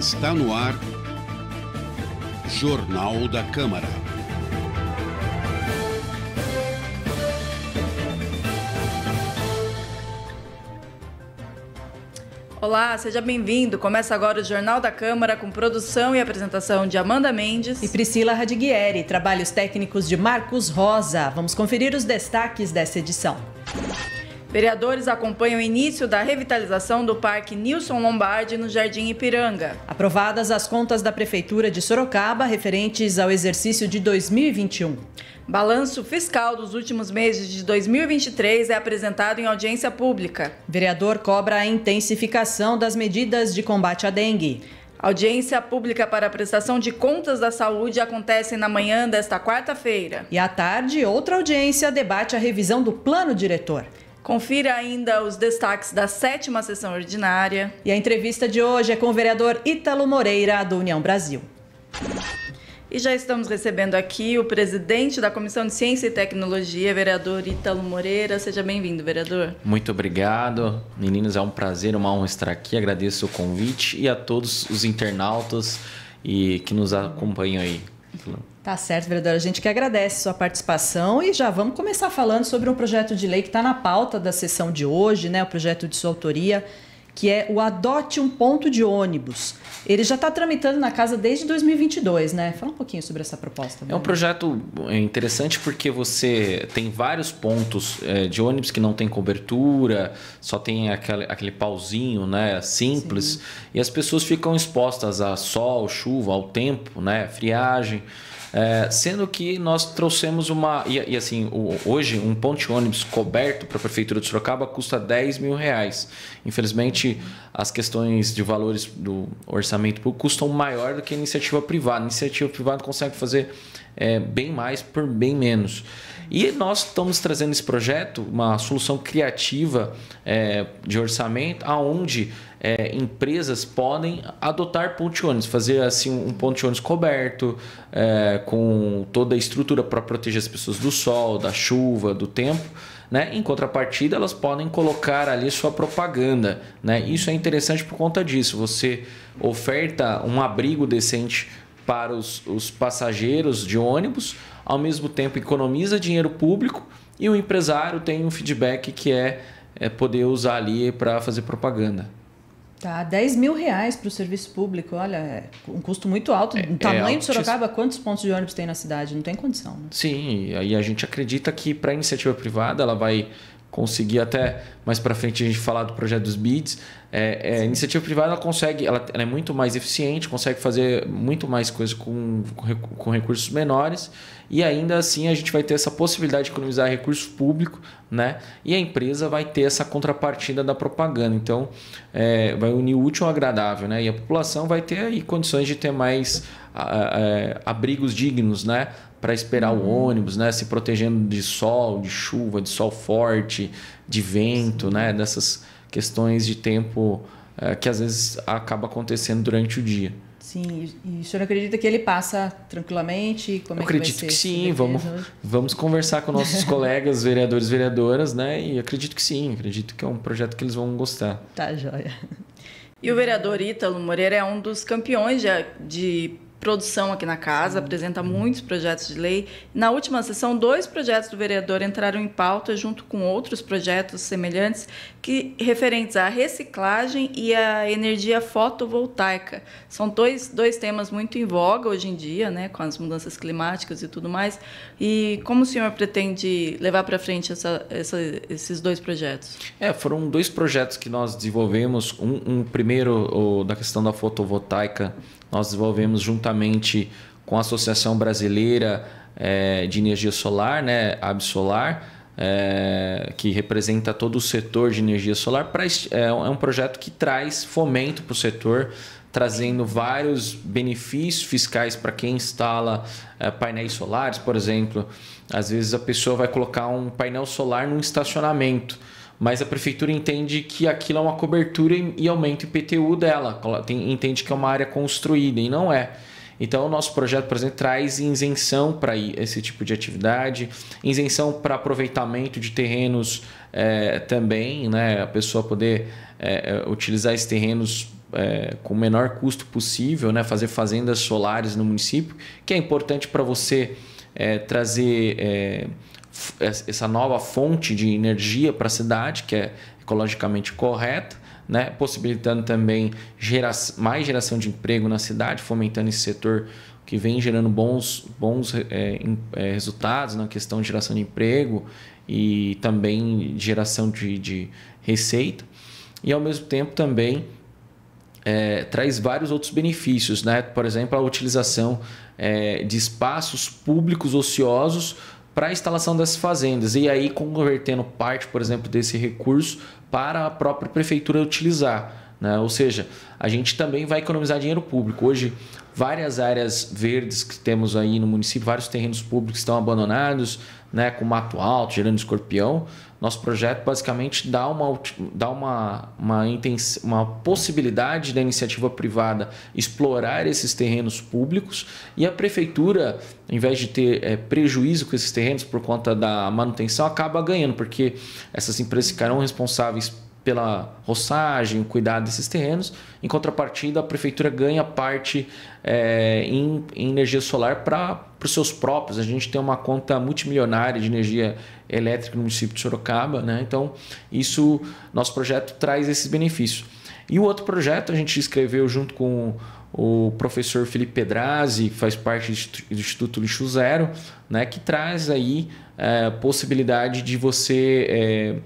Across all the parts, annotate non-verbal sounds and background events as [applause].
Está no ar. Jornal da Câmara. Olá, seja bem-vindo. Começa agora o Jornal da Câmara com produção e apresentação de Amanda Mendes e Priscila Radiguieri, trabalhos técnicos de Marcos Rosa. Vamos conferir os destaques dessa edição. Vereadores acompanham o início da revitalização do Parque Nilson Lombardi no Jardim Ipiranga. Aprovadas as contas da Prefeitura de Sorocaba referentes ao exercício de 2021. Balanço fiscal dos últimos meses de 2023 é apresentado em audiência pública. Vereador cobra a intensificação das medidas de combate à dengue. Audiência pública para a prestação de contas da saúde acontece na manhã desta quarta-feira. E à tarde, outra audiência debate a revisão do plano diretor. Confira ainda os destaques da sétima sessão ordinária. E a entrevista de hoje é com o vereador Ítalo Moreira, do União Brasil. E já estamos recebendo aqui o presidente da Comissão de Ciência e Tecnologia, vereador Ítalo Moreira. Seja bem-vindo, vereador. Muito obrigado. Meninos, é um prazer, uma honra estar aqui. Agradeço o convite e a todos os internautas e que nos acompanham aí. Tá certo, vereadora. A gente que agradece sua participação e já vamos começar falando sobre um projeto de lei que está na pauta da sessão de hoje, né? O projeto de sua autoria que é o Adote um Ponto de Ônibus. Ele já está tramitando na casa desde 2022, né? Fala um pouquinho sobre essa proposta. Né? É um projeto é, interessante porque você tem vários pontos é, de ônibus que não tem cobertura, só tem aquele, aquele pauzinho, né? Simples. Sim. E as pessoas ficam expostas a sol, chuva, ao tempo, né? Friagem. É, sendo que nós trouxemos uma. E, e assim, o, hoje, um ponto de ônibus coberto para a Prefeitura de Sorocaba custa 10 mil reais. Infelizmente, as questões de valores do orçamento público custam maior do que a iniciativa privada. A iniciativa privada consegue fazer é, bem mais por bem menos. E nós estamos trazendo esse projeto, uma solução criativa é, de orçamento, aonde é, empresas podem adotar pontiones, fazer assim um pontiones coberto, é, com toda a estrutura para proteger as pessoas do sol, da chuva, do tempo. Né? Em contrapartida, elas podem colocar ali sua propaganda. Né? Isso é interessante por conta disso. Você oferta um abrigo decente para os, os passageiros de ônibus, ao mesmo tempo economiza dinheiro público e o empresário tem um feedback que é, é poder usar ali para fazer propaganda. Tá, 10 mil reais para o serviço público, olha, é um custo muito alto. É, o tamanho é de Sorocaba, quantos pontos de ônibus tem na cidade? Não tem condição, né? Sim, aí a gente acredita que para a iniciativa privada ela vai conseguir até mais para frente a gente falar do projeto dos BIDs. É, é, a iniciativa privada ela consegue, ela, ela, é muito mais eficiente, consegue fazer muito mais coisas com, com, recursos menores e ainda assim a gente vai ter essa possibilidade de economizar recursos públicos, né? E a empresa vai ter essa contrapartida da propaganda. Então, é, vai unir o útil ao agradável, né? E a população vai ter aí condições de ter mais a, a, é, abrigos dignos, né? para esperar o uhum. ônibus, né? Se protegendo de sol, de chuva, de sol forte, de vento, Sim. né? Dessas questões de tempo é, que às vezes acaba acontecendo durante o dia. Sim, e o senhor acredita que ele passa tranquilamente? Como é Eu é que acredito que sim, vamos, vamos conversar com nossos [laughs] colegas vereadores e vereadoras, né? E acredito que sim, acredito que é um projeto que eles vão gostar. Tá, joia. E o vereador Ítalo Moreira é um dos campeões de, de produção aqui na casa, apresenta uhum. muitos projetos de lei. Na última sessão, dois projetos do vereador entraram em pauta junto com outros projetos semelhantes que referentes à reciclagem e à energia fotovoltaica. São dois, dois temas muito em voga hoje em dia, né, com as mudanças climáticas e tudo mais. E como o senhor pretende levar para frente essa, essa, esses dois projetos? É, foram dois projetos que nós desenvolvemos. Um, um primeiro o, da questão da fotovoltaica nós desenvolvemos juntamente com a Associação Brasileira é, de Energia Solar, né, Absolar, é, eh, que representa todo o setor de energia solar. Pra, eh, é, é um projeto que traz fomento para o setor, trazendo vários benefícios fiscais para quem instala é, painéis solares, por exemplo. Às vezes a pessoa vai colocar um painel solar num estacionamento mas a prefeitura entende que aquilo é uma cobertura e aumenta o IPTU dela. Ela tem, entende que é uma área construída e não é. Então, o nosso projeto, por exemplo, traz isenção para esse tipo de atividade, isenção para aproveitamento de terrenos é, também, né? a pessoa poder é, é, utilizar esses terrenos é, com o menor custo possível, né? fazer fazendas solares no município, que é importante para você é, trazer é, essa nova fonte de energia para a cidade, que é ecologicamente correta, né? possibilitando também gera mais geração de emprego na cidade, fomentando esse setor que vem gerando bons, bons é, é, resultados na questão de geração de emprego e também geração de, de receita. E ao mesmo tempo também é, traz vários outros benefícios, né? por exemplo, a utilização é, de espaços públicos ociosos para a instalação dessas fazendas e aí convertendo parte, por exemplo, desse recurso para a própria prefeitura utilizar. Né? Ou seja, a gente também vai economizar dinheiro público. Hoje, várias áreas verdes que temos aí no município, vários terrenos públicos estão abandonados, né? com mato alto, gerando escorpião. Nosso projeto basicamente dá uma, dá uma, uma, uma possibilidade da iniciativa privada explorar esses terrenos públicos e a prefeitura, em vez de ter é, prejuízo com esses terrenos por conta da manutenção, acaba ganhando, porque essas empresas ficarão responsáveis pela roçagem, cuidado desses terrenos. Em contrapartida, a prefeitura ganha parte é, em, em energia solar para para os seus próprios. A gente tem uma conta multimilionária de energia elétrica no município de Sorocaba, né? Então, isso nosso projeto traz esses benefícios. E o outro projeto a gente escreveu junto com o professor Felipe Pedrazzi, que faz parte do Instituto Lixo Zero, né, que traz aí a eh, possibilidade de você é,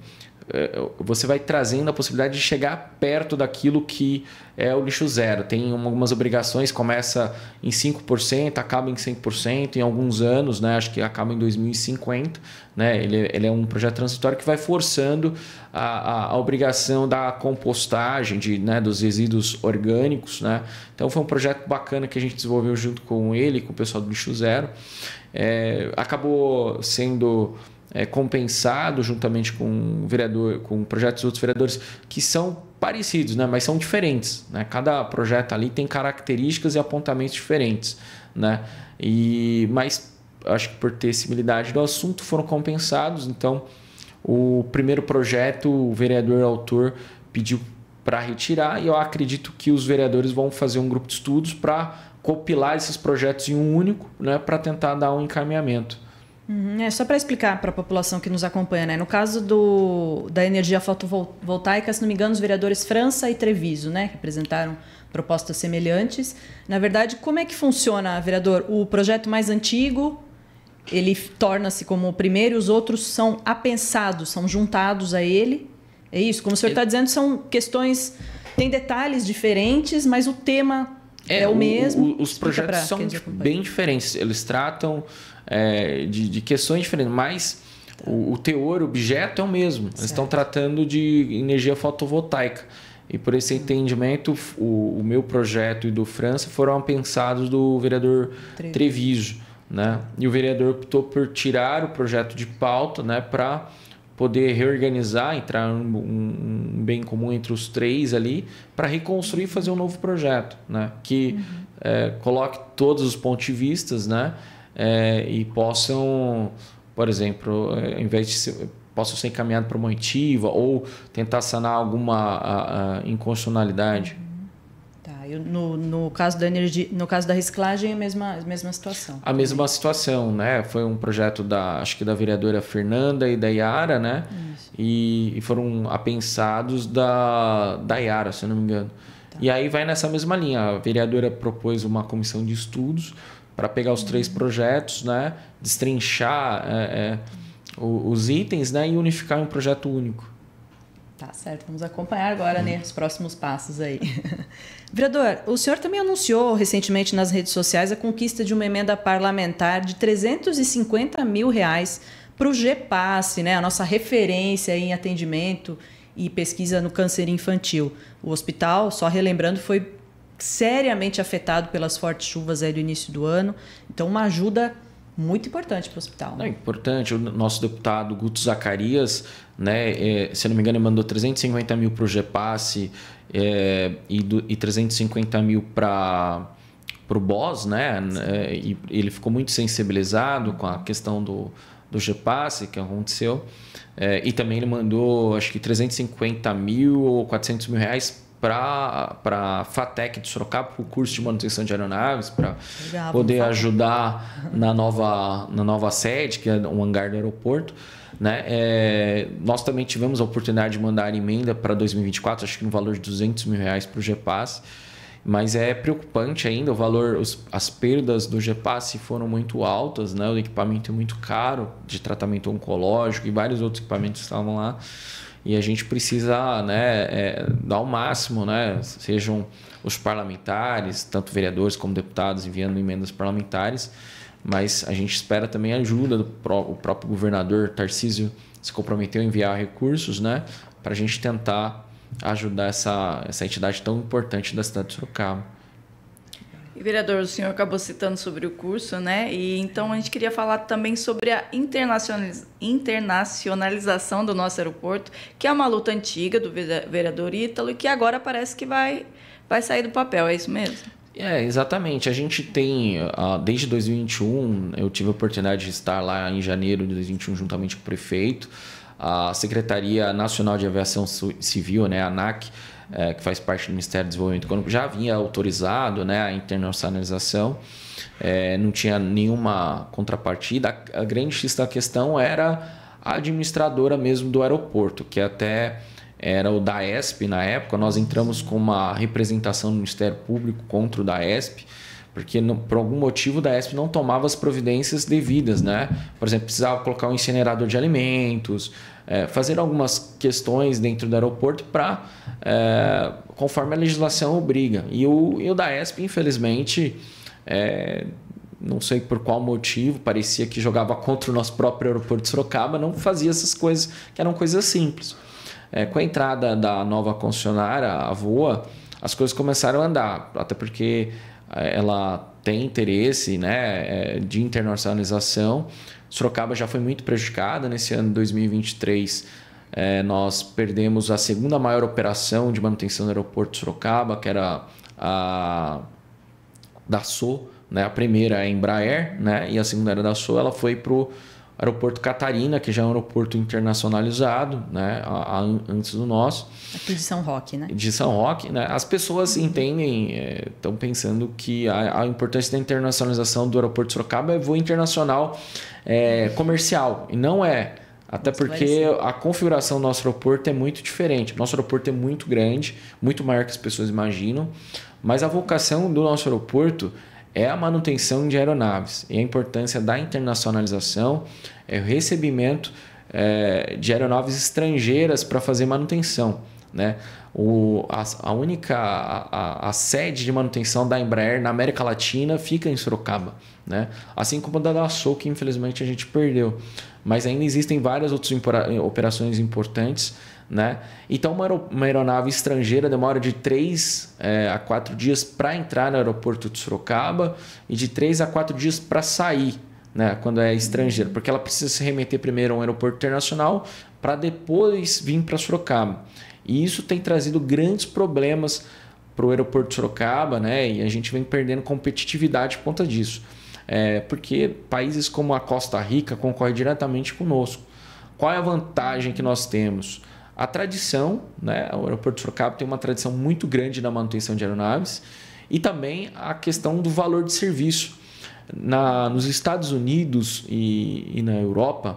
é, é, você vai trazendo a possibilidade de chegar perto daquilo que é o lixo zero. Tem algumas obrigações, começa em 5%, acaba em 100% em alguns anos, né? acho que acaba em 2050. Né? Ele, ele é um projeto transitório que vai forçando a, a, a obrigação da compostagem de, né? dos resíduos orgânicos. Né? Então foi um projeto bacana que a gente desenvolveu junto com ele, com o pessoal do Lixo Zero. É, acabou sendo é, compensado juntamente com o vereador, com projetos dos outros vereadores que são parecidos, né? mas são diferentes. Né? Cada projeto ali tem características e apontamentos diferentes. Né? E, mas acho que por ter similaridade do assunto foram compensados. Então, o primeiro projeto, o vereador autor pediu para retirar e eu acredito que os vereadores vão fazer um grupo de estudos para copilar esses projetos em um único, né, para tentar dar um encaminhamento. Uhum, é só para explicar para a população que nos acompanha, né? No caso do, da energia fotovoltaica, se não me engano, os vereadores França e Treviso, né, que apresentaram propostas semelhantes. Na verdade, como é que funciona, vereador? O projeto mais antigo ele torna-se como o primeiro, os outros são apensados, são juntados a ele. É isso, como o senhor está é. dizendo, são questões tem detalhes diferentes, mas o tema é, é o, mesmo. O, os Explica projetos são bem diferentes. Eles tratam é, de, de, questões diferentes, mas tá. o, o, teor, o objeto é o mesmo. Certo. Eles estão tratando de energia fotovoltaica. E por esse hum. entendimento, o, o, meu projeto e do França foram pensados do vereador Treviso. Treviso né? E o vereador optou por tirar o projeto de pauta né, para poder reorganizar, entrar um, um, bem comum entre os três ali, para reconstruir e fazer um novo projeto, né? que uhum. é, coloque todos os pontos de vista, né? é, e possam, por exemplo, invés é, de ser, possam ser encaminhados para uma ativa ou tentar sanar alguma a, a inconstitucionalidade? Tá, no, no, caso da energia, no caso da reciclagem, é a mesma, a mesma situação. A mesma situação, né? Foi um projeto da, acho que da vereadora Fernanda e da Yara, né? E, e, foram apensados da, da Yara, se eu não me engano. Tá. E aí vai nessa mesma linha. A vereadora propôs uma comissão de estudos para pegar os três uhum. projetos, né? destrinchar é, é, os itens né? e unificar em um projeto único. Tá certo, vamos acompanhar agora né, os próximos passos aí. [laughs] Vereador, o senhor também anunciou recentemente nas redes sociais a conquista de uma emenda parlamentar de 350 mil reais para o GPAS, né, a nossa referência em atendimento e pesquisa no câncer infantil. O hospital, só relembrando, foi seriamente afetado pelas fortes chuvas aí do início do ano. Então, uma ajuda muito importante para o hospital. É importante. O nosso deputado Guto Zacarias, né, é, se não me engano, ele mandou 350 mil para o GEPASSE é, e, do, e 350 mil para o BOS, né? É, e ele ficou muito sensibilizado com a questão do, do GEPASSE que aconteceu. É, e também ele mandou, acho que 350 mil ou 400 mil reais para a FATEC de Sorocaba, para o curso de manutenção de aeronaves, para poder ajudar na nova, na nova sede, que é um hangar do aeroporto. Né? É, nós também tivemos a oportunidade de mandar emenda para 2024, acho que no valor de 200 mil reais para o GEPAS. Mas é preocupante ainda o valor, os, as perdas do GEPAS foram muito altas, né? o equipamento é muito caro de tratamento oncológico e vários outros equipamentos estavam lá e a gente precisa né, é, dar o máximo, né, sejam os parlamentares, tanto vereadores como deputados enviando emendas parlamentares, mas a gente espera também a ajuda do pró o próprio governador Tarcísio se comprometeu a enviar recursos né, para a gente tentar ajudar essa, essa entidade tão importante da cidade de Sorocaba. E, vereador, o senhor acabou citando sobre o curso, né? E então a gente queria falar também sobre a internacionaliz internacionalização do nosso aeroporto, que é uma luta antiga do vereador Ítalo e que agora parece que vai, vai sair do papel, é isso mesmo? É, exatamente. A gente tem, ah, desde 2021, eu tive a oportunidade de estar lá em janeiro de 2021 juntamente com o prefeito. A Secretaria Nacional de Aviação Civil, né, a ANAC, é, que faz parte do Ministério do Desenvolvimento Econômico, já havia autorizado né, a internacionalização, é, não tinha nenhuma contrapartida. A grande X da questão era a administradora mesmo do aeroporto, que até era o DAESP na época. Nós entramos com uma representação do Ministério Público contra o DAESP porque por algum motivo da ESP não tomava as providências devidas, né? Por exemplo, precisava colocar um incinerador de alimentos, é, fazer algumas questões dentro do aeroporto para é, conforme a legislação obriga. E o, e o da ESP, infelizmente, é, não sei por qual motivo, parecia que jogava contra o nosso próprio aeroporto de Sorocaba, não fazia essas coisas que eram coisas simples. É, com a entrada da nova concessionária, a Voa, as coisas começaram a andar, até porque ela tem interesse né, é, de internacionalização. Sorocaba já foi muito prejudicada nesse ano de 2023. É, nós perdemos a segunda maior operação de manutenção do aeroporto de Sorocaba, que era a da SO, né? a primeira é a Embraer, né? e a segunda era da SO, ela foi para o Aeroporto Catarina, que já é um aeroporto internacionalizado, né? A, a, antes do nosso. Aqui de São Roque, né? De São Roque, né? As pessoas uhum. entendem, estão é, pensando que a, a, importância da internacionalização do aeroporto de Sorocaba é voo internacional é, comercial. E não é. Até porque a configuração do nosso aeroporto é muito diferente. Nosso aeroporto é muito grande, muito maior que as pessoas imaginam. Mas a vocação do nosso aeroporto é a manutenção de aeronaves e a importância da internacionalização é o recebimento é, de aeronaves estrangeiras para fazer manutenção. Né? O, a, a única a, a, sede de manutenção da Embraer na América Latina fica em Sorocaba, né? assim como a da Dassault, que infelizmente a gente perdeu. Mas ainda existem várias outras operações importantes né? Então, uma, aeronave estrangeira demora de 3 é, a 4 dias para entrar no aeroporto de Sorocaba e de 3 a 4 dias para sair. Né, quando é estrangeira, porque ela precisa se remeter primeiro a um aeroporto internacional para depois vir para Sorocaba. E isso tem trazido grandes problemas para o aeroporto de Sorocaba, né? E a gente vem perdendo competitividade por conta disso. É, porque países como a Costa Rica concorrem diretamente conosco. Qual é a vantagem que nós temos? a tradição, né? o aeroporto de Sorocaba tem uma tradição muito grande na manutenção de aeronaves e também a questão do valor de serviço. Na, nos Estados Unidos e, e na Europa,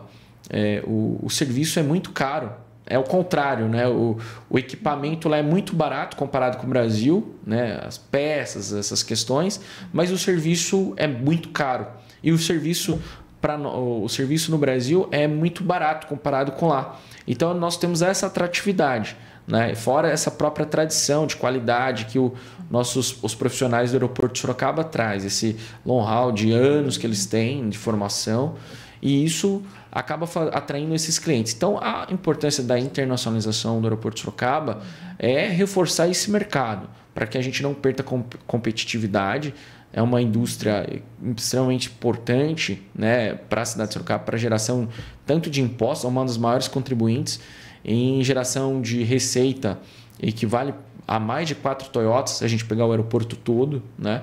é, o, o, serviço é muito caro. É o contrário, né? O, o, equipamento lá é muito barato comparado com o Brasil, né? As peças, essas questões, mas o serviço é muito caro. E o serviço para o serviço no Brasil é muito barato comparado com lá. Então nós temos essa atratividade, né? fora essa própria tradição de qualidade que o, nossos, os profissionais do aeroporto de Sorocaba traz, esse long haul de anos que eles têm de formação, e isso acaba atraindo esses clientes. Então a importância da internacionalização do aeroporto de Sorocaba é reforçar esse mercado, para que a gente não perca competitividade, é uma indústria extremamente importante né, para a cidade de Sorocaba, para geração tanto de impostos, é uma das maiores contribuintes em geração de receita, equivale a mais de quatro Toyotas, se a gente pegar o aeroporto todo. Né?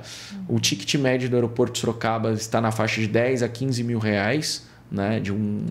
O ticket médio do aeroporto de Sorocaba está na faixa de 10 a 15 mil reais né, de um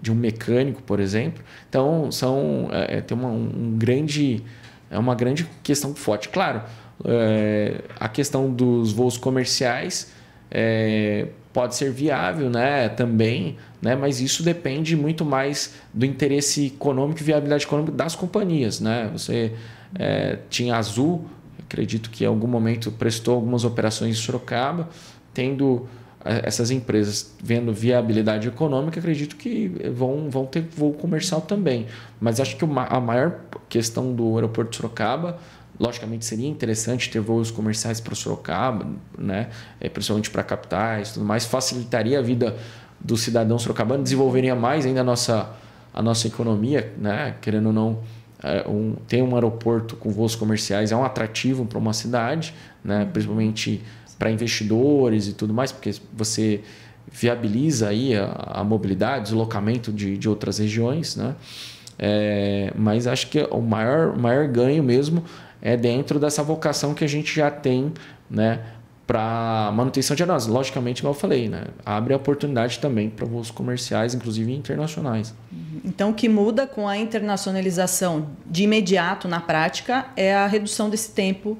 de um mecânico, por exemplo. Então, são, é, é tem uma, um grande, é uma grande questão forte. Claro, é, a questão dos voos comerciais é, pode ser viável né, também, né, mas isso depende muito mais do interesse econômico e viabilidade econômica das companhias. Né? Você é, tinha Azul, acredito que em algum momento prestou algumas operações em Sorocaba, tendo é, essas empresas vendo viabilidade econômica, acredito que vão, vão ter voo comercial também. Mas acho que a maior questão do aeroporto de Sorocaba Logicamente seria interessante ter voos comerciais para Sorocaba, né? É, principalmente para capitais e tudo mais, facilitaria a vida do cidadão sorocabano, desenvolveria mais ainda a nossa, a nossa economia, né? querendo ou não. É, um, ter um aeroporto com voos comerciais é um atrativo para uma cidade, né? principalmente para investidores e tudo mais, porque você viabiliza aí a, a mobilidade, deslocamento de, de outras regiões, né? É, mas acho que é o maior, maior ganho mesmo é dentro dessa vocação que a gente já tem né, para manutenção de aeronaves. Logicamente, igual eu falei, né, abre a oportunidade também para voos comerciais, inclusive internacionais. Uhum. Então, o que muda com a internacionalização de imediato na prática é a redução desse tempo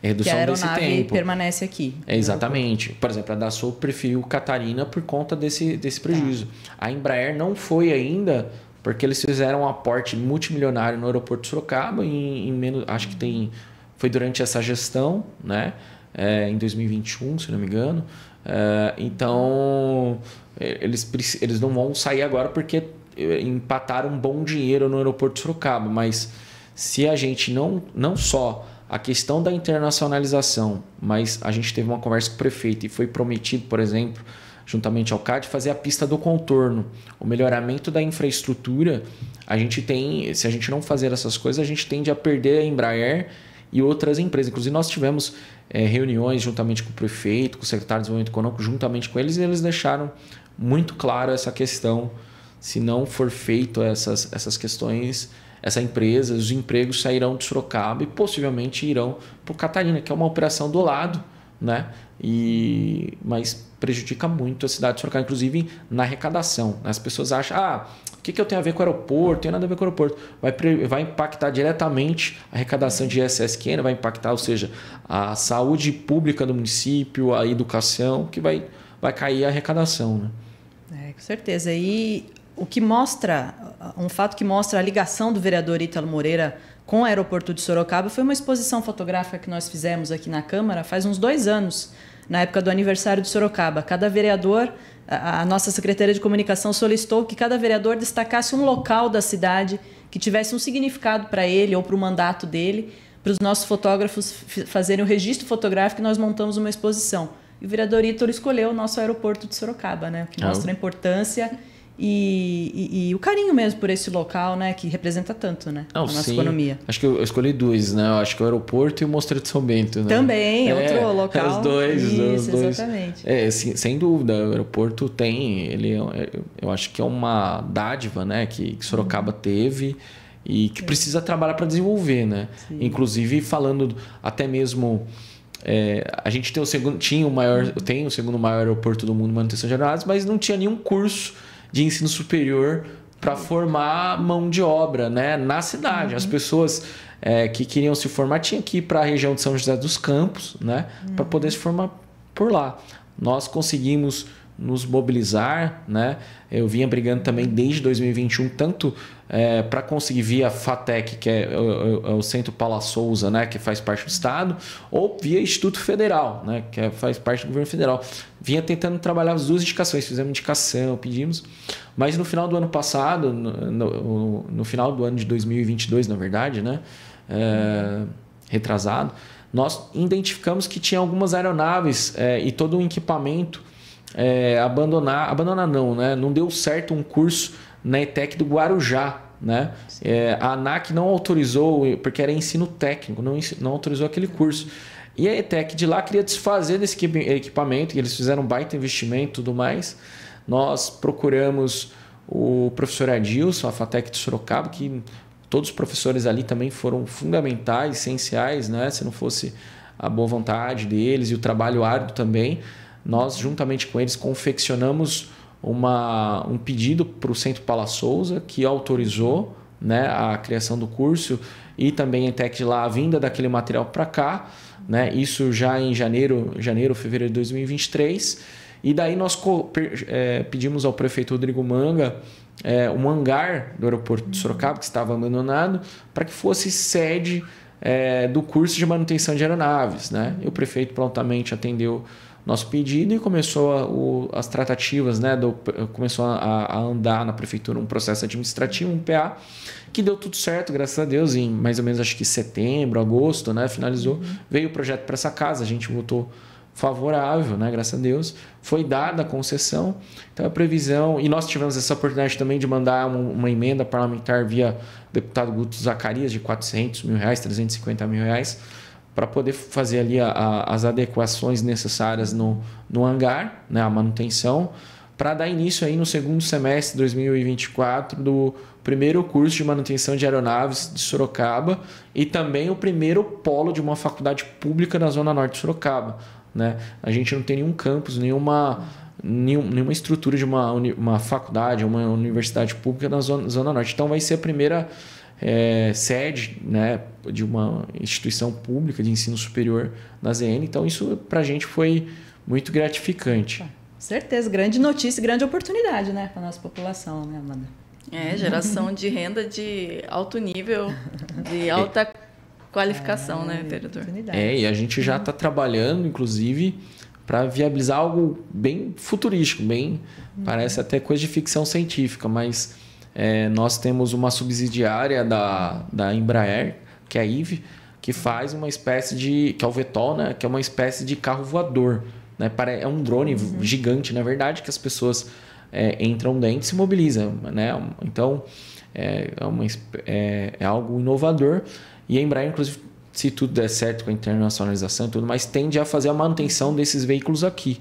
é redução que a aeronave desse tempo. permanece aqui. É, exatamente. Por exemplo, a Dassault preferiu Catarina por conta desse, desse tá. prejuízo. A Embraer não foi ainda porque eles fizeram um aporte multimilionário no aeroporto de Sorocaba em, em menos, acho que tem foi durante essa gestão, né? É, em 2021, se não me engano. É, então é, eles, eles não vão sair agora porque é, empataram um bom dinheiro no aeroporto de Sorocaba, mas se a gente não, não só a questão da internacionalização, mas a gente teve uma conversa com o prefeito e foi prometido, por exemplo, juntamente ao CAD, fazer a pista do contorno. O melhoramento da infraestrutura, a gente tem, se a gente não fazer essas coisas, a gente tende a perder a Embraer e outras empresas. Inclusive, nós tivemos é, reuniões juntamente com o prefeito, com o secretário de Desenvolvimento Econômico, juntamente com eles, e eles deixaram muito claro essa questão. Se não for feito essas, essas questões, essa empresa, os empregos sairão de Sorocaba e possivelmente irão para o Catarina, que é uma operação do lado, né? E, mas prejudica muito a cidade de Sorocaba, inclusive na arrecadação. Né? As pessoas acham, ah, o que, que eu tenho a ver com o aeroporto? Tem nada a ver com o aeroporto. Vai, vai impactar diretamente a arrecadação de SSQN, vai impactar, ou seja, a saúde pública do município, a educação, que vai, vai cair a arrecadação. Né? É, com certeza. E o que mostra, um fato que mostra a ligação do vereador Ítalo Moreira com o aeroporto de Sorocaba foi uma exposição fotográfica que nós fizemos aqui na Câmara faz uns dois anos na época do aniversário de Sorocaba. Cada vereador, a, nossa secretária de comunicação solicitou que cada vereador destacasse um local da cidade que tivesse um significado para ele ou para o mandato dele, para os nossos fotógrafos fazerem o registro fotográfico e nós montamos uma exposição. E o vereador Ítalo escolheu o nosso aeroporto de Sorocaba, né? que ah. mostra a importância e, e, o carinho mesmo por esse local, né? Que representa tanto, né? Não, a nossa sim. economia. Acho que eu, escolhi dois, né? Eu acho que o aeroporto e o Mosteiro de São Bento, né? Também, é, outro é, local. Os dois, Isso, os dois. exatamente. É, sim, sem dúvida, o aeroporto tem, ele, é é, eu acho que é uma dádiva, né? Que, que Sorocaba uhum. teve e que sim. precisa trabalhar para desenvolver, né? Sim. Inclusive falando até mesmo é, a gente tem o segundo, tinha o maior, tem o segundo maior aeroporto do mundo, manutenção de aeronaves, mas não tinha nenhum curso de ensino superior para formar mão de obra né, na cidade. Uhum. As pessoas é, que queriam se formar tinham que ir para a região de São José dos Campos né, uhum. para poder se formar por lá. Nós conseguimos nos mobilizar. Né? Eu vinha brigando também desde 2021, tanto é, para conseguir via FATEC, que é, o, é, é, é o Centro Paula Souza, né? que faz parte do Estado, ou via Instituto Federal, né? que é, faz parte do governo federal. Vinha tentando trabalhar as duas indicações, fizemos indicação, pedimos, mas no final do ano passado, no, no, no final do ano de 2022, na verdade, né? É, retrasado, nós identificamos que tinha algumas aeronaves é, e todo um equipamento é, abandonar, abandonar não, né? Não deu certo um curso na ETEC do Guarujá, né? É, a ANAC não autorizou, porque era ensino técnico, não, não autorizou aquele curso. E a ETEC de lá queria desfazer desse equipamento, e eles fizeram um baita investimento e tudo mais. Nós procuramos o professor Adilson, a FATEC de Sorocaba, que todos os professores ali também foram fundamentais, essenciais, né? Se não fosse a boa vontade deles e o trabalho árduo também, nós, juntamente com eles, confeccionamos uma, um pedido para o Centro Paula Souza, que autorizou né, a criação do curso e também a Intec lá a vinda daquele material para cá, né, isso já em janeiro, janeiro, fevereiro de 2023. E daí nós é, pedimos ao prefeito Rodrigo Manga é, um hangar do aeroporto de Sorocaba, que estava abandonado, para que fosse sede é, do curso de manutenção de aeronaves. Né? E o prefeito prontamente atendeu nosso pedido e começou a, o, as tratativas, né, do, começou a, a, andar na prefeitura um processo administrativo, um PA, que deu tudo certo, graças a Deus, em mais ou menos acho que setembro, agosto, né, finalizou, uhum. veio o projeto para essa casa, a gente votou favorável, né, graças a Deus, foi dada a concessão, então a previsão, e nós tivemos essa oportunidade também de mandar uma, uma emenda parlamentar via deputado Guto Zacarias de 400 mil reais, 350 mil reais, para poder fazer ali a, a, as adequações necessárias no, no hangar, né, a manutenção, para dar início aí no segundo semestre de 2024 do primeiro curso de manutenção de aeronaves de Sorocaba e também o primeiro polo de uma faculdade pública na zona norte de Sorocaba. Né? A gente não tem nenhum campus, nenhuma, nenhum, nenhuma estrutura de uma, uma faculdade, uma universidade pública na zona, zona norte. Então vai ser a primeira é, sede né, de uma instituição pública de ensino superior na ZN. Então, isso para a gente foi muito gratificante. Ah, certeza, grande notícia, grande oportunidade né, para a nossa população, né, Amanda? É, geração de renda de alto nível, de é. alta qualificação, né, é, né, vereador? É, e a gente já está trabalhando, inclusive, para viabilizar algo bem futurístico, bem uhum. parece até coisa de ficção científica, mas é, nós temos uma subsidiária da, da Embraer, que é a IVE, que faz uma espécie de. que é o Vetol, né? Que é uma espécie de carro voador. Né? É um drone uhum. gigante, na verdade, que as pessoas é, entram dentro e se mobilizam. Né? Então, é, é uma, é, é algo inovador. E a Embraer, inclusive, se tudo der certo com a internacionalização e tudo mais, tende a fazer a manutenção desses veículos aqui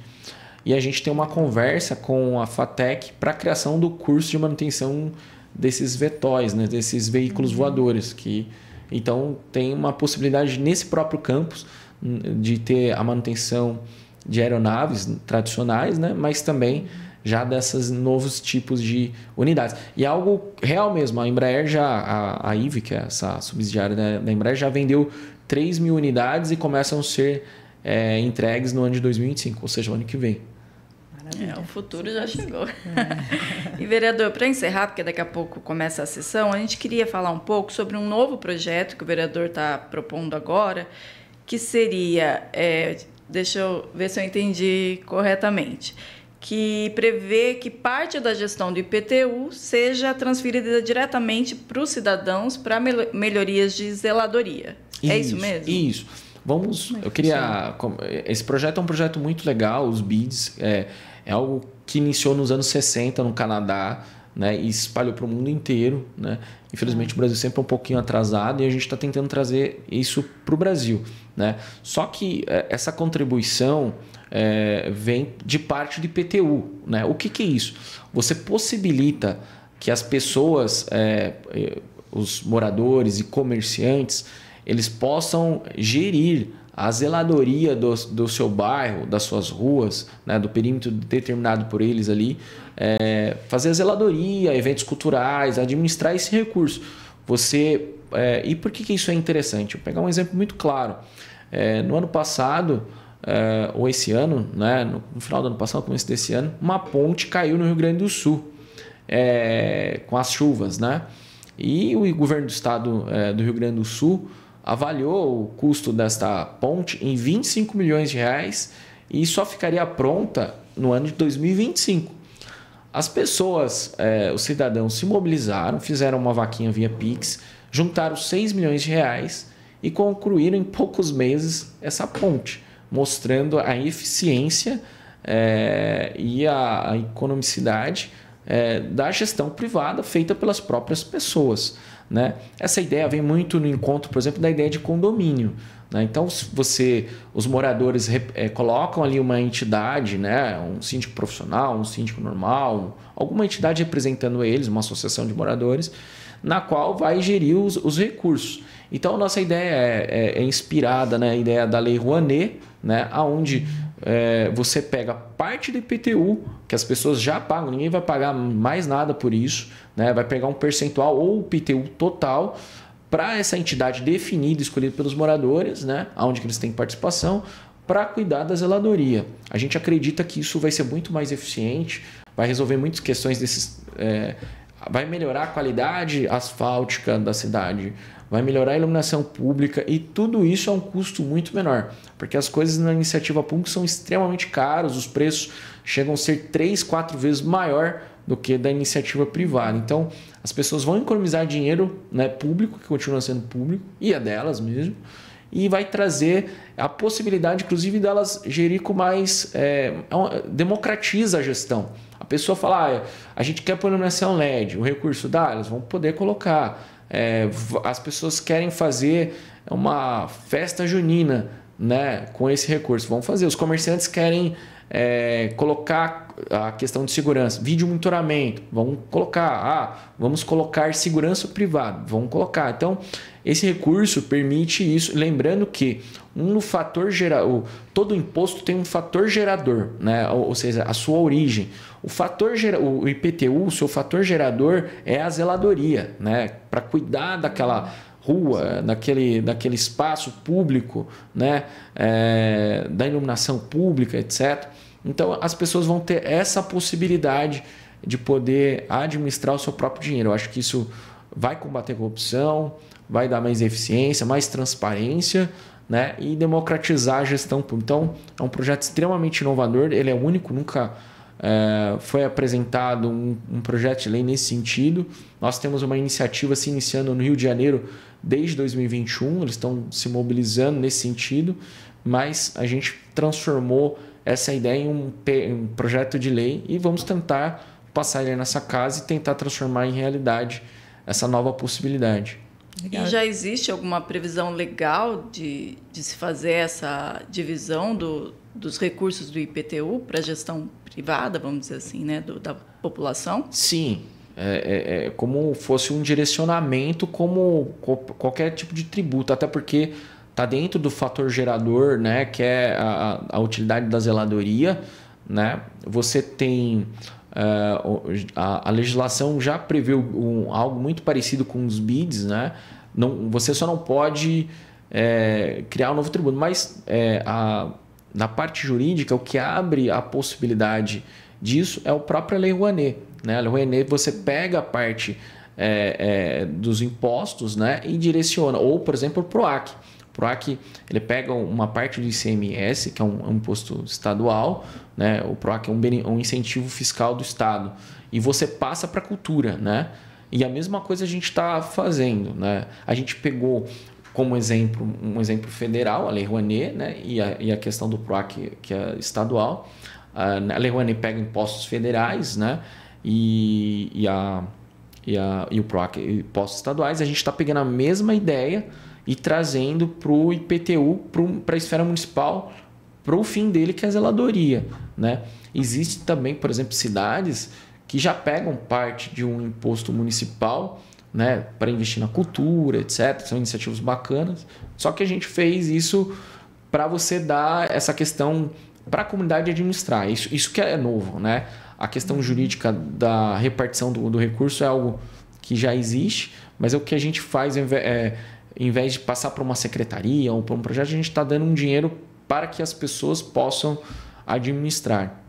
e a gente tem uma conversa com a FATEC para a criação do curso de manutenção desses vetóis, né? desses veículos uhum. voadores. que Então, tem uma possibilidade nesse próprio campus hum, de ter a manutenção de aeronaves tradicionais, né? mas também já desses novos tipos de unidades. E é algo real mesmo. A Embraer já, a, a IVE, que é essa subsidiária da, da Embraer, já vendeu 3 mil unidades e começam a ser é, entregues no ano de 2025, ou seja, o ano que vem. Maravilha. É, é, o futuro já chegou. É. [laughs] E, vereador, para encerrar, porque daqui a pouco começa a sessão, a gente queria falar um pouco sobre um novo projeto que o vereador está propondo agora, que seria, é, deixa eu ver se eu entendi corretamente, que prevê que parte da gestão do IPTU seja transferida diretamente para os cidadãos para melhorias de zeladoria. É isso, é isso mesmo? Isso. Vamos, é eu queria. Esse projeto é um projeto muito legal, os BIDs. É, é algo que iniciou nos anos 60 no Canadá né, e espalhou para o mundo inteiro. Né? Infelizmente, é. o Brasil sempre é um pouquinho atrasado e a gente está tentando trazer isso para o Brasil. Né? Só que é, essa contribuição é, vem de parte do IPTU. Né? O que, que é isso? Você possibilita que as pessoas, é, é os moradores e comerciantes, eles possam gerir a zeladoria do, do seu bairro, das suas ruas, né, do perímetro determinado por eles ali, é, fazer a zeladoria, eventos culturais, administrar esse recurso. Você é, e por que, que, isso é interessante? Vou pegar um exemplo muito claro. É, no ano passado, é, ou esse ano, né, no, final do ano passado, começo desse ano, uma ponte caiu no Rio Grande do Sul é, com as chuvas. Né? E o governo do estado é, do Rio Grande do Sul avaliou o custo desta ponte em 25 milhões de reais e só ficaria pronta no ano de 2025. As pessoas, é, os cidadãos se mobilizaram, fizeram uma vaquinha via Pix, juntaram 6 milhões de reais e concluíram em poucos meses essa ponte, mostrando a eficiência é, e a, a economicidade é, da gestão privada feita pelas próprias pessoas. Né? Essa ideia vem muito no encontro, por exemplo, da ideia de condomínio. Né? Então, você, os moradores é, colocam ali uma entidade, né? um síndico profissional, um síndico normal, alguma entidade representando eles, uma associação de moradores, na qual vai gerir os, os recursos. Então, nossa ideia é, é, é inspirada na né? ideia da Lei Rouanet, né? onde é, você pega parte do IPTU, que as pessoas já pagam, ninguém vai pagar mais nada por isso, né? vai pegar um percentual ou o IPTU total para essa entidade definida, escolhida pelos moradores, né? onde eles têm participação, para cuidar da zeladoria. A gente acredita que isso vai ser muito mais eficiente, vai resolver muitas questões desses. É, vai melhorar a qualidade asfáltica da cidade, vai melhorar a iluminação pública e tudo isso a um custo muito menor, porque as coisas na iniciativa pública são extremamente caras, os preços chegam a ser 3, 4 vezes maior do que da iniciativa privada. Então, as pessoas vão economizar dinheiro né, público, que continua sendo público, e é delas mesmo, e vai trazer a possibilidade, inclusive, delas gerir com mais. É, é democratiza a gestão. A pessoa fala, ah, a gente quer pôr iluminação LED, o recurso dá, elas vão poder colocar. É, as pessoas querem fazer uma festa junina né, com esse recurso. Vão fazer. Os comerciantes querem é, colocar a questão de segurança, vídeo monitoramento, vão colocar, ah, vamos colocar segurança privada, vão colocar. Então, esse recurso permite isso, lembrando que um fator gerador, todo imposto tem um fator gerador, né? Ou, ou seja, a sua origem. O fator o IPTU, o seu fator gerador é a zeladoria, né? Para cuidar daquela rua, daquele, daquele espaço público, né? É, da iluminação pública, etc. Então as pessoas vão ter essa possibilidade de poder administrar o seu próprio dinheiro. Eu acho que isso vai combater a corrupção, vai dar mais eficiência, mais transparência né? e democratizar a gestão pública. Então, é um projeto extremamente inovador, ele é único, nunca é, foi apresentado um, um, projeto de lei nesse sentido. Nós temos uma iniciativa se iniciando no Rio de Janeiro desde 2021, eles estão se mobilizando nesse sentido, mas a gente transformou essa ideia em um, um projeto de lei e vamos tentar passar ele nessa casa e tentar transformar em realidade essa nova possibilidade. Legal. E já existe alguma previsão legal de, de se fazer essa divisão do, dos recursos do IPTU para gestão privada, vamos dizer assim, né, do, da população? Sim. É, é, é, como fosse um direcionamento, como qualquer tipo de tributo, até porque está dentro do fator gerador, né, que é a, a utilidade da zeladoria, né? Você tem é, a, a, legislação já prevê um, algo muito parecido com os bids, né? Não, você só não pode é, criar um novo tributo, mas é, a na parte jurídica, o que abre a possibilidade disso é o próprio Lei Rouanet. Né? A Lei Rouanet, você pega a parte é, é, dos impostos né? e direciona. Ou, por exemplo, o PROAC. O PROAC ele pega uma parte do ICMS, que é um, um imposto estadual. Né? O PROAC é um, um incentivo fiscal do Estado. E você passa para a cultura, né? E a mesma coisa a gente está fazendo, né? A gente pegou como exemplo, um exemplo federal, a Lei Rouanet, né? e, a, e a questão do PROAC, que é estadual. A Lei Rouanet pega impostos federais né? e, e, a, e, a, e o PROAC impostos estaduais. A gente está pegando a mesma ideia e trazendo para o IPTU, para a esfera municipal, para o fim dele, que é a zeladoria. Né? Existe também, por exemplo, cidades que já pegam parte de um imposto municipal né, para investir na cultura, etc. São iniciativas bacanas. Só que a gente fez isso para você dar essa questão para a comunidade administrar. Isso, isso que é novo, né? A questão jurídica da repartição do, do recurso é algo que já existe, mas é o que a gente faz é, em vez de passar para uma secretaria ou para um projeto, a gente está dando um dinheiro para que as pessoas possam administrar.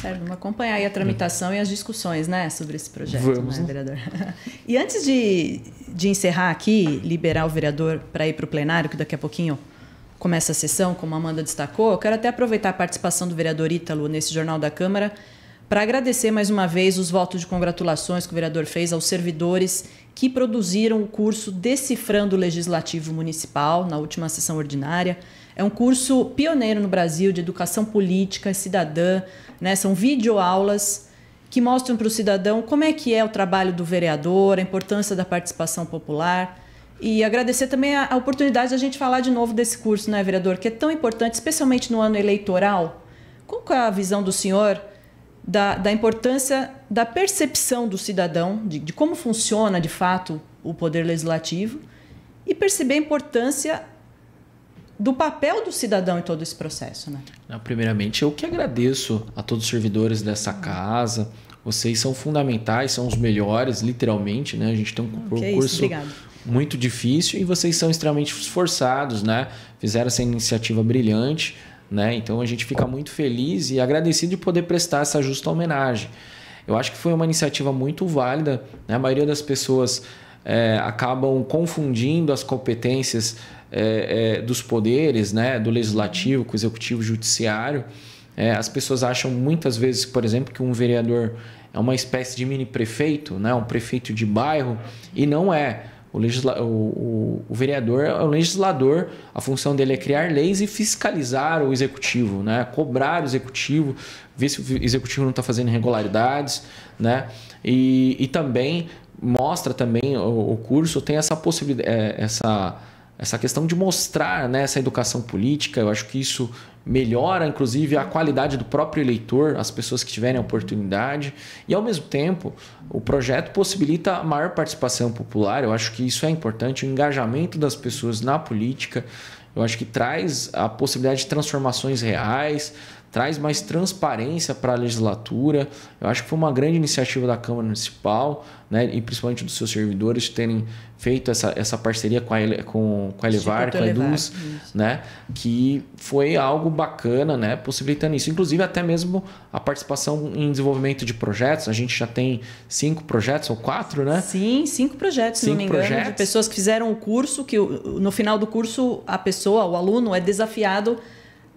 Certo, vamos acompanhar aí a tramitação e as discussões né, sobre esse projeto, né, vamos, né, vereador? E antes de, de encerrar aqui, liberar o vereador para ir para o plenário, que daqui a pouquinho começa a sessão, como a Amanda destacou, eu quero até aproveitar a participação do vereador Ítalo nesse Jornal da Câmara para agradecer mais uma vez os votos de congratulações que o vereador fez aos servidores que produziram o curso Decifrando o Legislativo Municipal na última sessão ordinária. É um curso pioneiro no Brasil de educação política, cidadã, né? São videoaulas que mostram para o cidadão como é que é o trabalho do vereador, a importância da participação popular. E agradecer também a, oportunidade de a gente falar de novo desse curso, né, vereador, que é tão importante, especialmente no ano eleitoral. Qual é a visão do senhor da, da importância da percepção do cidadão, de, de como funciona de fato o poder legislativo, e perceber a importância do papel do cidadão em todo esse processo. Né? Não, primeiramente, eu que agradeço a todos os servidores dessa casa. Vocês são fundamentais, são os melhores, literalmente. Né? A gente tem um concurso muito difícil e vocês são extremamente esforçados, né? Fizeram essa iniciativa brilhante, né? Então a gente fica muito feliz e agradecido de poder prestar essa justa homenagem. Eu acho que foi uma iniciativa muito válida. Né? A maioria das pessoas é, acabam confundindo as competências é, é, dos poderes, né, do legislativo, com o executivo, judiciário. É, as pessoas acham muitas vezes, por exemplo, que um vereador é uma espécie de mini prefeito, né, um prefeito de bairro, e não é. O, legisla... o, o, o vereador é um legislador, a função dele é criar leis e fiscalizar o executivo, né? cobrar o executivo, ver se o executivo não está fazendo irregularidades, né? E, e também mostra também o, o curso tem essa possibilidade, é, essa essa questão de mostrar né, essa educação política, eu acho que isso melhora, inclusive, a qualidade do próprio eleitor, as pessoas que tiverem a oportunidade, e ao mesmo tempo, o projeto possibilita maior participação popular, eu acho que isso é importante, o engajamento das pessoas na política, eu acho que traz a possibilidade de transformações reais, traz mais transparência para a legislatura. Eu acho que foi uma grande iniciativa da Câmara Municipal, né, e principalmente dos seus servidores terem feito essa, essa parceria com a, Ele, com, com a Elevar, com a Eduz, né, que foi algo bacana, né, possibilitando isso. Inclusive até mesmo a participação em desenvolvimento de projetos. A gente já tem cinco projetos ou quatro, né? Sim, cinco projetos, cinco se não me projetos. de pessoas que fizeram o curso, que no final do curso a pessoa, o aluno, é desafiado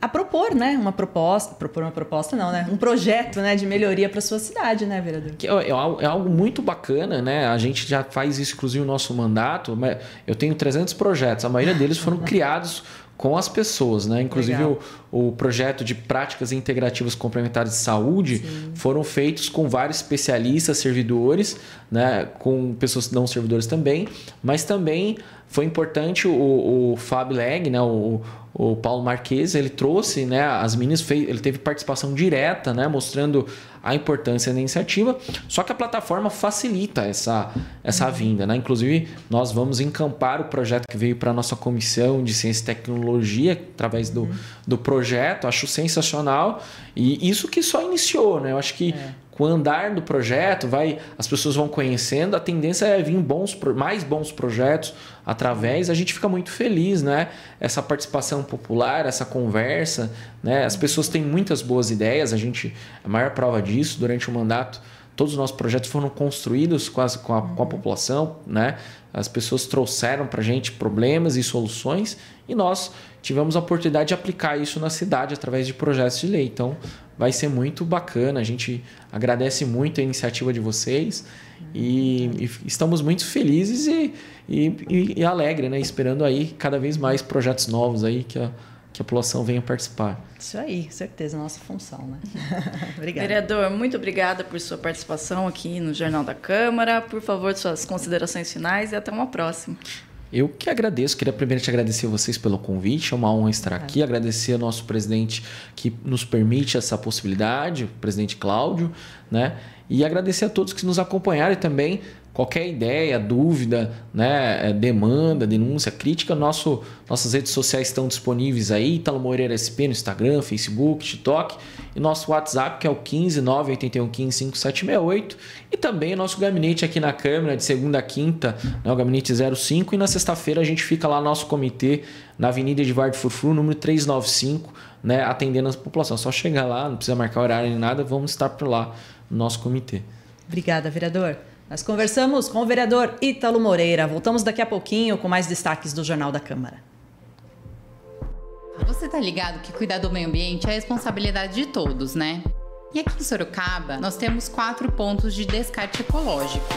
a propor, né, uma proposta, propor uma proposta não, né, um projeto, né, de melhoria para sua cidade, né, vereador? É, é, algo muito bacana, né? A gente já faz isso inclusive o nosso mandato, eu tenho 300 projetos, a maioria deles foram [laughs] criados com as pessoas, né? Inclusive o, o, projeto de práticas integrativas complementares de saúde Sim. foram feitos com vários especialistas, servidores, né? Com pessoas não servidores também, mas também foi importante o, o Fab Leg, né, o, o Paulo Marques, ele trouxe né, as meninas, fez, ele teve participação direta, né, mostrando a importância da iniciativa. Só que a plataforma facilita essa, essa uhum. vinda. Né? Inclusive, nós vamos encampar o projeto que veio para a nossa comissão de ciência e tecnologia, através do, uhum. do projeto. Acho sensacional. E isso que só iniciou. Né? Eu acho que é com o andar do projeto, vai, as pessoas vão conhecendo, a tendência é vir bons, mais bons projetos através, a gente fica muito feliz, né? Essa participação popular, essa conversa, né? As pessoas têm muitas boas ideias, a gente, a maior prova disso, durante o mandato, todos os nossos projetos foram construídos com, as, com, a, com a população, né? As pessoas trouxeram para a gente problemas e soluções e nós tivemos a oportunidade de aplicar isso na cidade através de projetos de lei. Então, vai ser muito bacana. A gente agradece muito a iniciativa de vocês e, e estamos muito felizes e, e, e alegre, né? Esperando aí cada vez mais projetos novos aí que a, que a população venha participar. Isso aí, certeza, nossa função, né? [laughs] obrigada. Vereador, muito obrigada por sua participação aqui no Jornal da Câmara. Por favor, suas considerações finais e até uma próxima. Eu que agradeço, queria primeiro te agradecer vocês pelo convite, é uma honra estar aqui, agradecer ao nosso presidente que nos permite essa possibilidade, o presidente Cláudio, né? E agradecer a todos que nos acompanharam e também qualquer ideia, dúvida, né, é, demanda, denúncia, crítica, nosso, nossas redes sociais estão disponíveis aí, Italo Moreira SP no Instagram, Facebook, TikTok e nosso WhatsApp que é o 15 e também nosso gabinete aqui na Câmara de segunda a quinta, né, o gabinete 05 e na sexta-feira a gente fica lá no nosso comitê na Avenida Edvard Furfru, número 395, né, atendendo a população. Só chegar lá, não precisa marcar horário nem nada, vamos estar por lá no nosso comitê. Obrigada, vereador. Nós conversamos com o vereador Ítalo Moreira. Voltamos daqui a pouquinho com mais destaques do Jornal da Câmara. Você tá ligado que cuidar do meio ambiente é responsabilidade de todos, né? E aqui em Sorocaba, nós temos quatro pontos de descarte ecológico.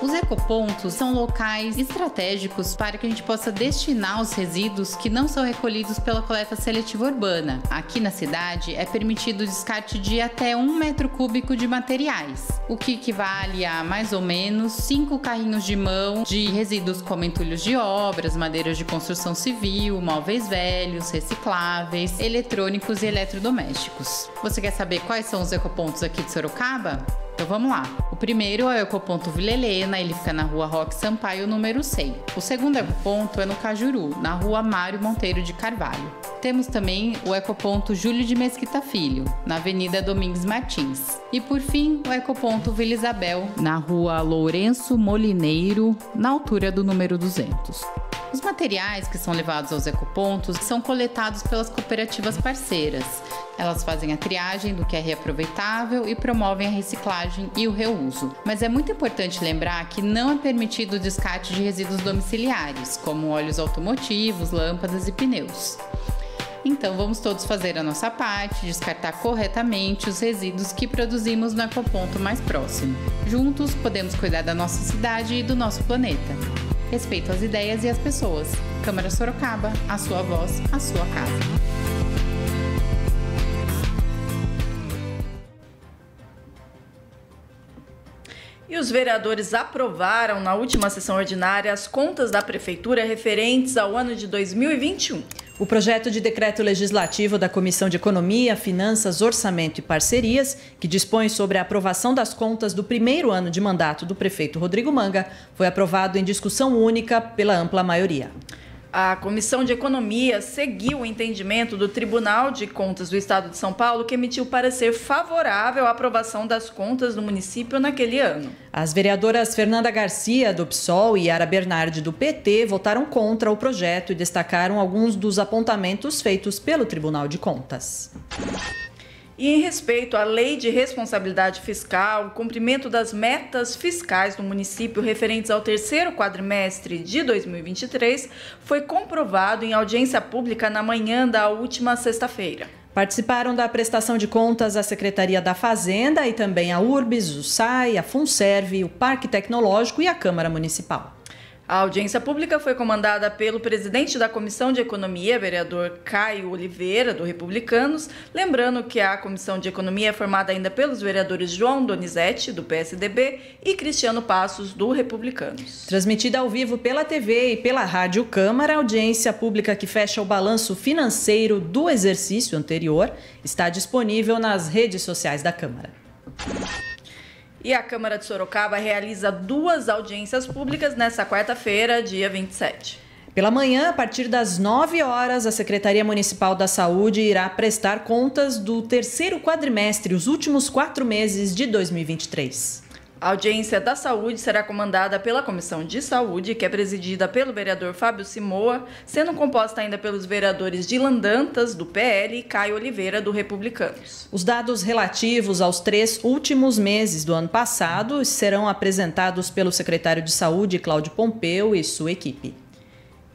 Os ecopontos são locais estratégicos para que a gente possa destinar os resíduos que não são recolhidos pela coleta seletiva urbana. Aqui na cidade é permitido o descarte de até um metro cúbico de materiais, o que equivale a mais ou menos cinco carrinhos de mão de resíduos como entulhos de obras, madeiras de construção civil, móveis velhos, recicláveis, eletrônicos e eletrodomésticos. Você quer saber quais são os ecopontos aqui de Sorocaba? Então vamos lá. O primeiro é o Ecoponto Vila Helena, ele fica na rua Roque Sampaio, número 100. O segundo ecoponto é, é no Cajuru, na rua Mário Monteiro de Carvalho. Temos também o Ecoponto Júlio de Mesquita Filho, na Avenida Domingues Martins. E por fim, o Ecoponto Vila Isabel, na rua Lourenço Molineiro, na altura do número 200. Os materiais que são levados aos ecopontos são coletados pelas cooperativas parceiras. Elas fazem a triagem do que é reaproveitável e promovem a reciclagem e o reuso. Mas é muito importante lembrar que não é permitido o descarte de resíduos domiciliares, como óleos automotivos, lâmpadas e pneus. Então vamos todos fazer a nossa parte, descartar corretamente os resíduos que produzimos no ecoponto mais próximo. Juntos podemos cuidar da nossa cidade e do nosso planeta. Respeito às ideias e às pessoas. Câmara Sorocaba, a sua voz, a sua casa. E os vereadores aprovaram na última sessão ordinária as contas da Prefeitura referentes ao ano de 2021. O projeto de decreto legislativo da Comissão de Economia, Finanças, Orçamento e Parcerias, que dispõe sobre a aprovação das contas do primeiro ano de mandato do prefeito Rodrigo Manga, foi aprovado em discussão única pela ampla maioria. A Comissão de Economia seguiu o entendimento do Tribunal de Contas do Estado de São Paulo, que emitiu parecer favorável à aprovação das contas do município naquele ano. As vereadoras Fernanda Garcia, do PSOL, e Ara Bernardi, do PT, votaram contra o projeto e destacaram alguns dos apontamentos feitos pelo Tribunal de Contas e em respeito à Lei de Responsabilidade Fiscal, o cumprimento das metas fiscais do município referentes ao terceiro quadrimestre de 2023 foi comprovado em audiência pública na manhã da última sexta-feira. Participaram da prestação de contas a Secretaria da Fazenda e também a URBS, o SAI, a FUNSERV, o Parque Tecnológico e a Câmara Municipal. A audiência pública foi comandada pelo presidente da Comissão de Economia, vereador Caio Oliveira, do Republicanos. Lembrando que a Comissão de Economia é formada ainda pelos vereadores João Donizete, do PSDB, e Cristiano Passos, do Republicanos. Transmitida ao vivo pela TV e pela Rádio Câmara, a audiência pública que fecha o balanço financeiro do exercício anterior está disponível nas redes sociais da Câmara e a Câmara de Sorocaba realiza duas audiências públicas nesta quarta-feira, dia 27. Pela manhã, a partir das 9 horas, a Secretaria Municipal da Saúde irá prestar contas do terceiro quadrimestre, os últimos quatro meses de 2023. A audiência da saúde será comandada pela Comissão de Saúde, que é presidida pelo vereador Fábio Simoa, sendo composta ainda pelos vereadores Dilan Dantas, do PL, e Caio Oliveira, do Republicanos. Os dados relativos aos três últimos meses do ano passado serão apresentados pelo secretário de Saúde, Cláudio Pompeu, e sua equipe.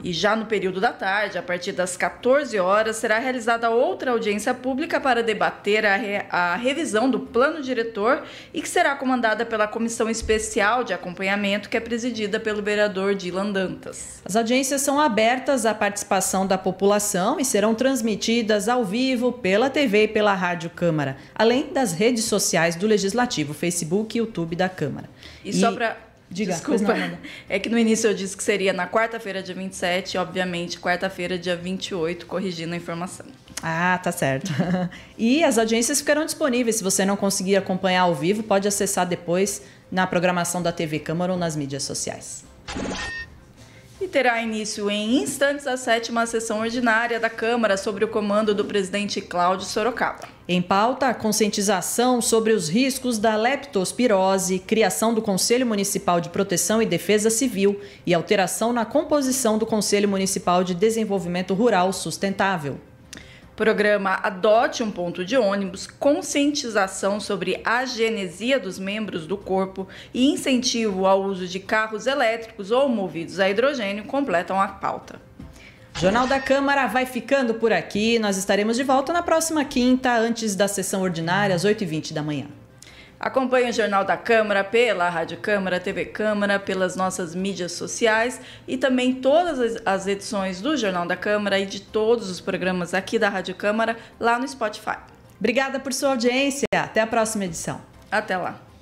E já no período da tarde, a partir das 14 horas, será realizada outra audiência pública para debater a, re... a revisão do plano diretor e que será comandada pela Comissão Especial de Acompanhamento, que é presidida pelo vereador Dilan Dantas. As audiências são abertas à participação da população e serão transmitidas ao vivo pela TV e pela Rádio Câmara, além das redes sociais do Legislativo, Facebook e YouTube da Câmara. E, e... só para Diga, Desculpa. Não, é que no início eu disse que seria na quarta-feira, dia 27, obviamente, quarta-feira, dia 28, corrigindo a informação. Ah, tá certo. [laughs] e as audiências ficarão disponíveis. Se você não conseguir acompanhar ao vivo, pode acessar depois na programação da TV Câmara ou nas mídias sociais e terá início em instantes a sétima sessão ordinária da Câmara sobre o comando do presidente Cláudio Sorocaba. Em pauta, a conscientização sobre os riscos da leptospirose, criação do Conselho Municipal de Proteção e Defesa Civil e alteração na composição do Conselho Municipal de Desenvolvimento Rural Sustentável. Programa Adote um Ponto de Ônibus, conscientização sobre a genesia dos membros do corpo e incentivo ao uso de carros elétricos ou movidos a hidrogênio completam a pauta. Jornal da Câmara vai ficando por aqui. Nós estaremos de volta na próxima quinta, antes da sessão ordinária, às 8h20 da manhã. Acompanhe o Jornal da Câmara pela Rádio Câmara, TV Câmara, pelas nossas mídias sociais e também todas as edições do Jornal da Câmara e de todos os programas aqui da Rádio Câmara lá no Spotify. Obrigada por sua audiência. Até a próxima edição. Até lá.